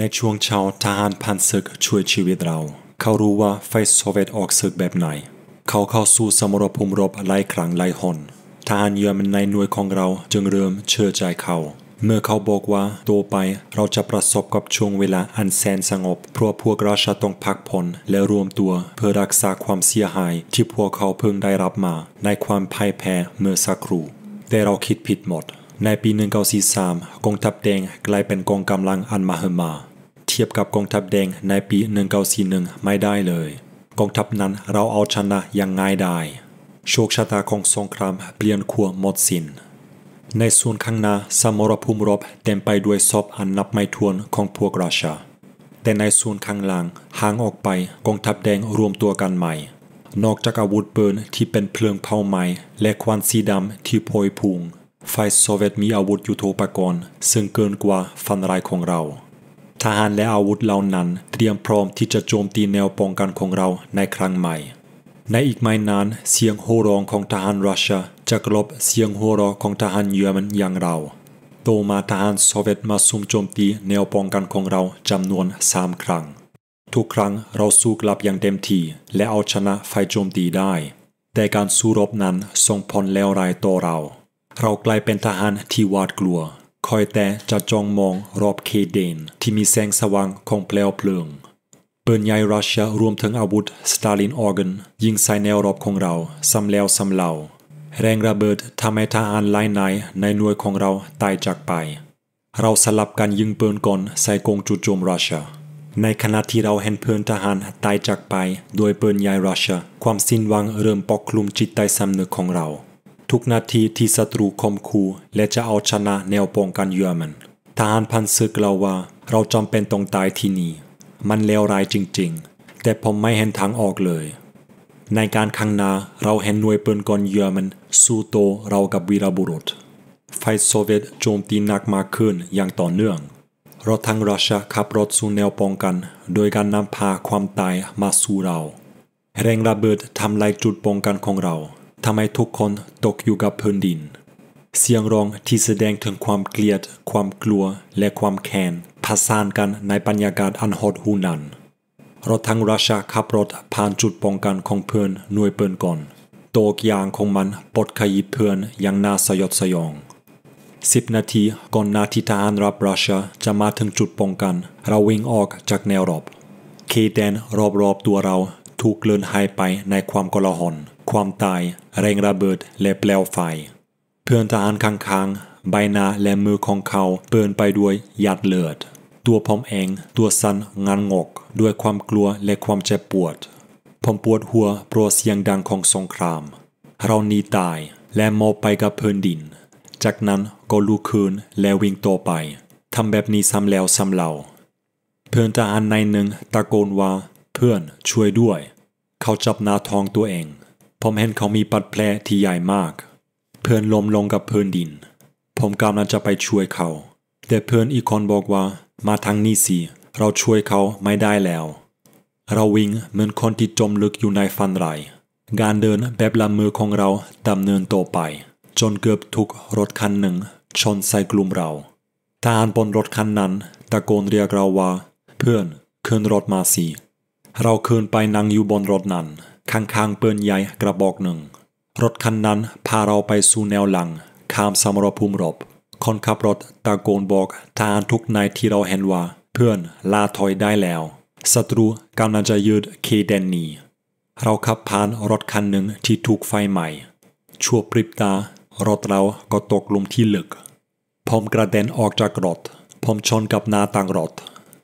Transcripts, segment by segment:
ในช่วงเช้าทหารพันศึกช่วยชีวิตเรา เขารู้ว่าไฟโซเวียตออกศึกแบบไหน เขาเข้าสู่สมรภูมิรบหลายครั้งหลายหนทหารเยอรมันในหน่วยของเราจึงเริ่มเชื่อใจเขา เมื่อเขาบอกว่าโตไปเราจะประสบกับช่วงเวลาอันแสนสงบ เพราะพวกราชาต้องพักผ่อนและรวมตัวเพื่อรักษาความเสียหายที่พวกเขาเพิ่งได้รับมาในความพ่ายแพ้เมื่อสักครู่แต่เราคิดผิดหมดในปี 1943 กองทัพแดงกลายเป็นกองกำลังอันมหึมา เทียบกับกองทัพแดงในปี 1941 ไม่ได้เลย กองทัพนั้นเราเอาชนะอย่างง่ายดายโชคชะตาของสงครามเปลี่ยนขั้วหมดสิน้นในส่วนข้างหน้าสมรภูมิรบเต็มไปด้วยศพอันนับไม่ถ้วนของพวกราชาแต่ในส่วนข้างหลังห่างออกไปกองทัพแดงรวมตัวกันใหม่ นอกจากอาวุธปืนที่เป็นเพลิงเผาไหม้และควันสีดำที่โพยพุ่งฝ่ายโซเวียตมีอาวุธยุโทโธปกรณ์ซึ่งเกินกว่าฝันรายของเรา ทหารและอาวุธเหล่านั้นเตรียมพร้อมที่จะโจมตีแนวป้องกันของเราในครั้งใหม่ในอีกไม่นานเสียงโห่ร้องของทหารรัสเซียจะกลบเสียงโห่ร้องของทหารเยอรมันอย่างเราโตมาทหารโซเวียตมาซุ่มโจมตีแนวป้องกันของเราจำนวนสามครั้งทุกครั้งเราสู้กลับอย่างเต็มที่และเอาชนะฝ่ายโจมตีได้แต่การสู้รบนั้นส่งผลเลวร้ายต่อเราเรากลายเป็นทหารที่หวาดกลัว คอยแต่จะจ้องมองรอบเคเดนที่มีแสงสว่างของเปลวเพลิงปืนใหญ่รัสเซียรวมถึงอาวุธสตาลินออร์เกนยิงใส่แนวรอบของเราซ้ำแล้วซ้ำเล่าแรงระเบิดทำให้ทหารหลายนายในหน่วยของเราตายจากไป เราสลับกันยิงปืนก่อนใส่กองจุดโจมรัสเซียในขณะที่เราเห็นเพื่อนทหารตายจากไปโดยปืนใหญ่รัสเซียความสิ้นหวังเริ่มปกคลุมจิตใต้สำนึกของเราทุกนาทีที่ศัตรูคมคู่และจะเอาชนะแนวป้องกันเยอรมัน ทหารพันศึกเราว่าเราจำเป็นต้องตายที่นี่ มันเลวร้ายจริงๆ แต่ผมไม่เห็นทางออกเลย ในการข้างหน้าเราเห็นหน่วยปืนกลเยอรมันสู้โตเรากับวีรบุรุษฝ่ายโซเวียตโจมตีหนักมากขึ้นอย่างต่อเนื่องรถทางรัสเซียขับรถสู่แนวป้องกัน โดยการนำพาความตายมาสู่เรา แรงระเบิดทำลายจุดป้องกันของเราทำให้ทุกคนตกอยู่กับพื้นดิน เสียงร้องที่แสดงถึงความเกลียด ความกลัวและความแค้นผสานกันในบรรยากาศอันหดหูนั้นรถทั้งราชาขับรถผ่านจุดป้องกันของเพื่อนหน่วยเปืนก่อนโตกยางของมันปดขยิบเพื่อนอย่างน่าสยดสยองสิบนาทีก่อนนาทีทหารรับรัสเซียจะมาถึงจุดป้องกัน เราวิ่งออกจากแนวรบเคแดนรอบๆ ตัวเราถูกเลือนหายไปในความกลาหนความตายแรงระเบิดและเปลวไฟเพื่อนทหารข้างๆใบหน้าและมือของเขาเปื้อนไปด้วยหยาดเลือดตัวผมเองตัวสั้นงานงก ด้วยความกลัวและความเจ็บปวดผมปวดหัวเพราะเสียงดังของสงครามเราหนีตายและมอบไปกับพื้นดินจากนั้นก็ลุกขึ้นและวิ่งต่อไปทำแบบนี้ซ้ำแล้วซ้ำเล่าเพื่อนทหารนายหนึ่งตะโกนว่าเพื่อนช่วยด้วยเขาจับหน้าท้องตัวเองผมเห็นเขามีบาดแผลที่ใหญ่มากเพื่อนลมลงกับพื้นดิน ผมกำลังจะไปช่วยเขา แต่เพื่อนอีกคนบอกว่ามาทางนี้สิเราช่วยเขาไม่ได้แล้ว เราวิ่งเหมือนคนที่จมลึกอยู่ในฟันไหลการเดินแบบลำมือของเราดำเนินต่อไป จนเกือบทุกรถคันหนึ่งชนใส่กลุ่มเราทหารบนรถคันนั้นตะโกนเรียกเราว่าเพื่อนขึ้นรถมาสิเราึ้นไปนั่งอยู่บนรถนั้นข้างๆปืนใหญ่กระบอกหนึ่ง รถคันนั้นพาเราไปสู่แนวหลังข้ามสมรภูมิรบคนขับรถตะโกนบอกทหารทุกนายที่เราเห็นว่า เพื่อนลาถอยได้แล้วศัตรูกำลังจะยืดเคเดนนีเราขับผ่านรถคันหนึ่งที่ถูกไฟไหม้ชั่วพริบตา รถเราก็ตกลุมที่ลึกผมกระเด็นออกจากรถผมชนกับหน้าต่างรถ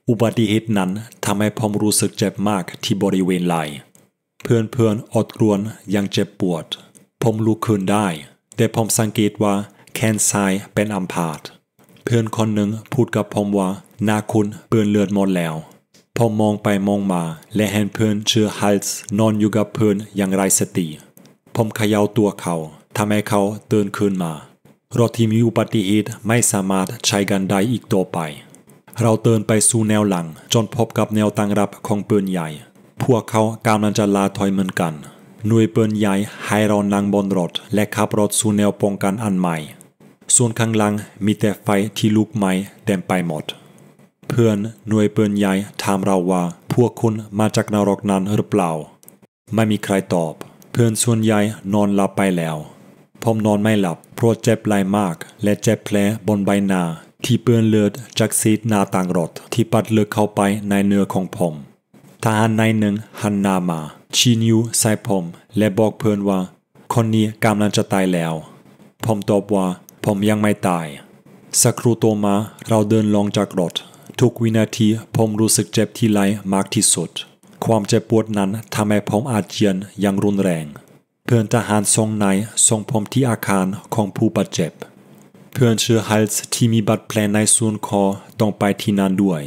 อุบัติเหตุนั้นทำให้ผมรู้สึกเจ็บมากที่บริเวณไหล่พื่อนเพื่อนอดกรวนยังเจ็บปวด ผมลุกขึ้นได้ แต่ผมสังเกตว่าแขนซ้ายเป็นอัมพาตเพื่อนคนหนึ่งพูดกับผมว่าหน้าคุณเปื้อนเลือดหมดแล้ว ผมมองไปมองมา และเห็นเพื่อนชื่อฮัลส์นอนอยู่กับเพื่อนอย่างไรสติ ผมเขย่าตัวเขา ทำให้เขาตื่นขึ้นมารถที่มีอุบัติเหตุไม่สามารถใช้กันได้อีกต่อไป เราเดินไปสู่แนวหลัง จนพบกับแนวตั้งรับของปืนใหญ่พวกเขากำลังจะลาถอยเหมือนกัน หน่วยปืนใหญ่ให้เรานั่งบนรถและขับรถสู่แนวป้องกันอันใหม่ส่วนข้างหลังมีแต่ไฟที่ลุกไหม้เต็มไปหมด เพื่อนหน่วยปืนใหญ่ถามเราว่า พวกคุณมาจากนรกนั้นหรือเปล่า ไม่มีใครตอบ เพื่อนส่วนใหญ่นอนหลับไปแล้วผมนอนไม่หลับเพราะเจ็บไหลมากและเจ็บแผลบนใบหน้าที่เปื้อนเลือดจากซีดหน้าต่างรถที่ปัดเลือดเข้าไปในเนื้อของผมทหารนายหนึ่งหันหน้ามาชี้นิ้วใส่ผมและบอกเพื่อนว่าคนนี้กำลังจะตายแล้วผมตอบว่าผมยังไม่ตายสักครู่ต่อมาเราเดินลงจากรถทุกวินาทีผมรู้สึกเจ็บที่ไหล่มากที่สุด ความเจ็บปวดนั้นทำให้ผมอาเจียนอย่างรุนแรง เพื่อนทหารทรงนายส่งผมที่อาคารของผู้บาดเจ็บ เพื่อนเชื่อฮัลส์ที่มีบาดแผลในส่วนคอต้องไปที่นั่นด้วย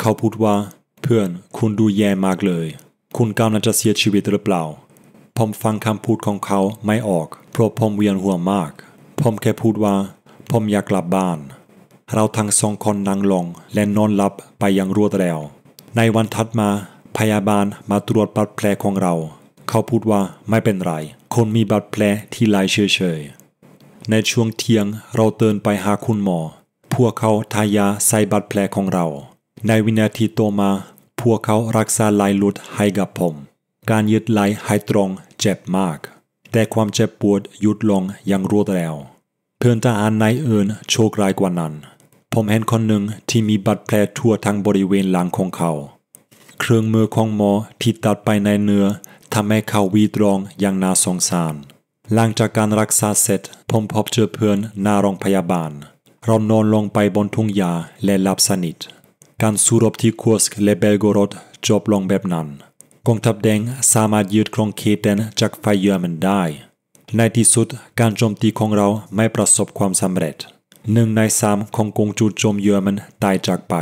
เขาพูดว่าเพื่อนคุณดูแย่มากเลย คุณกำลังจะเสียชีวิตหรือเปล่า ผมฟังคำพูดของเขาไม่ออก เพราะผมเวียนหัวมาก ผมแค่พูดว่าผมอยากกลับบ้าน เราทั้งสองคนนั่งลงและนอนหลับไปอย่างรวดเร็วในวันถัดมาพยาบาลมาตรวจบาดแผลของเรา เขาพูดว่าไม่เป็นไร คนมีบาดแผลที่ไหลเฉยๆในช่วงเที่ยงเราเดินไปหาคุณหมอ พวกเขาทายาใส่บาดแผลของเราในวินาทีต่อมา พวกเขารักษาไหลหลุดให้กับผม การยึดลหลให้ตรงเจ็บมาก แต่ความเจ็บปวดหยุดลงอย่างรวดเร็วเพื่อนทหารนายอื่นโชคร้ายกว่านั้น ผมเห็นคนหนึ่งที่มีบาดแผลทั่วทั้งบริเวณหลังของเขา เครื่องมือของหมอที่ตัดไปในเนื้อทำให้เขาวีดรองอย่างน่าสงสาร หลังจากการรักษาเสร็จผมพบเจอเพื่อนหน้าโรงพยาบาลเรานอนลงไปบนทุ่งหญ้าและหลับสนิทการสูรบที่คัวสและเบลโกรดจบลงแบบนั้นกองทัพแดงสามารถยืดครองเขตแดนจากไฟเยเยอรมันได้ ในที่สุดการโจมตีของเราไม่ประสบความสำเร็จหนึ่งในสามของกองจูโจมเยอรมันตายจากไป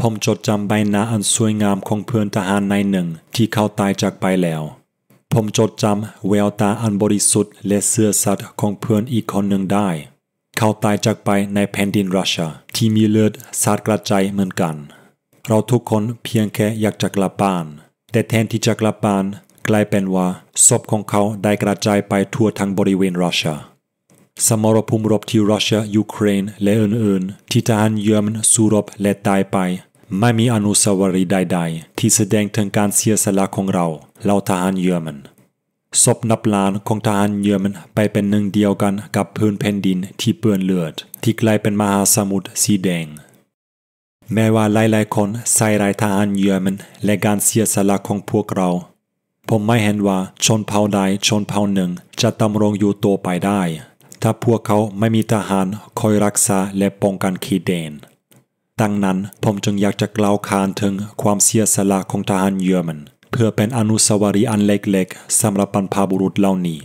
ผมจดจำใบหน้าอันสวยงามของเพื่อนทหารนายหนึ่งที่เขาตายจากไปแล้วผมจดจำแววตาอันบริสุทธิ์และเสื้อสัตว์ของเพื่อนอีกคนหนึ่งได้เขาตายจากไปในแผ่นดินรัสเซียที่มีเลือดสาดกระจายเหมือนกัน เราทุกคนเพียงแค่อยากจะกลับบ้าน แต่แทนที่จะกลับบ้านกลายเป็นว่าศพของเขาได้กระจายไปทั่วทั้งบริเวณรัสเซียสมรภูมิรบที่รัสเซียยูเครนและอื่นๆที่ทหารเยอรมันสู้รบและตายไปไม่มีอนุสาวรีย์ใด ๆ ที่แสดงถึงการเสียสละของเราเหล่าทหารเยอรมันศพนับล้านของทหารเยอรมันไปเป็นหนึ่งเดียวกันกับพื้นแผ่นดินที่เปื้อนเลือดที่กลายเป็นมหาสมุทรสีแดง แม้ว่าหลายๆคนใส่รายทหารเยอรมันและการเสียสละของพวกเรา ผมไม่เห็นว่าชนเผ่าใดชนเผ่าหนึ่งจะดำรงอยู่ตัวไปได้ ถ้าพวกเขาไม่มีทหารคอยรักษาและป้องกันขีดเดนดังนั้นผมจึงอยากจะกล่าวคานถึงความเสียสละของทหารเยอรมันเพื่อเป็นอนุสาวรีย์อันเล็กๆสำหรับบรรพบุรุษเหล่านี้